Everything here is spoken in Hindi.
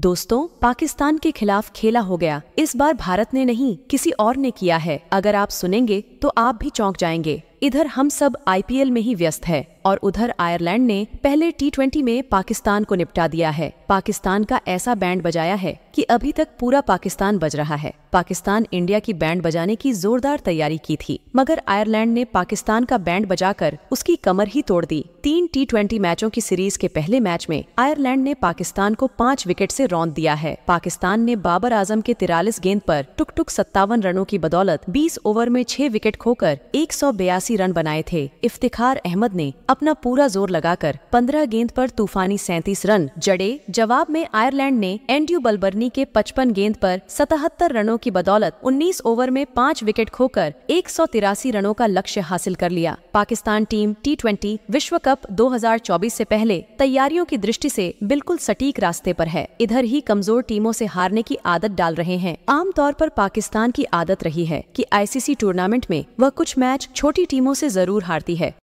दोस्तों पाकिस्तान के खिलाफ खेला हो गया इस बार भारत ने नहीं किसी और ने किया है अगर आप सुनेंगे तो आप भी चौंक जाएंगे इधर हम सब आईपीएल में ही व्यस्त है और उधर आयरलैंड ने पहले टी में पाकिस्तान को निपटा दिया है पाकिस्तान का ऐसा बैंड बजाया है कि अभी तक पूरा पाकिस्तान बज रहा है पाकिस्तान इंडिया की बैंड बजाने की जोरदार तैयारी की थी मगर आयरलैंड ने पाकिस्तान का बैंड बजाकर उसकी कमर ही तोड़ दी तीन टी ट्वेंटी मैचों की सीरीज के पहले मैच में आयरलैंड ने पाकिस्तान को पाँच विकेट से रौंद दिया है पाकिस्तान ने बाबर आजम के तिरालीस गेंद पर टुक टुक सत्तावन रनों की बदौलत बीस ओवर में छह विकेट खोकर एक सौ बयासी अस्सी रन बनाए थे इफ्तिखार अहमद ने अपना पूरा जोर लगाकर पंद्रह गेंद पर तूफानी सैंतीस रन जड़े जवाब में आयरलैंड ने एंड्यू बलबर्नी के पचपन गेंद पर सतहत्तर रनों की बदौलत 19 ओवर में पाँच विकेट खोकर एक रनों का लक्ष्य हासिल कर लिया पाकिस्तान टीम टी विश्व कप दो हजार पहले तैयारियों की दृष्टि ऐसी बिल्कुल सटीक रास्ते आरोप है इधर ही कमजोर टीमों ऐसी हारने की आदत डाल रहे हैं आमतौर आरोप पाकिस्तान की आदत रही है कि आईसीसी टूर्नामेंट में वह कुछ मैच छोटी टीम टीमों से जरूर हारती है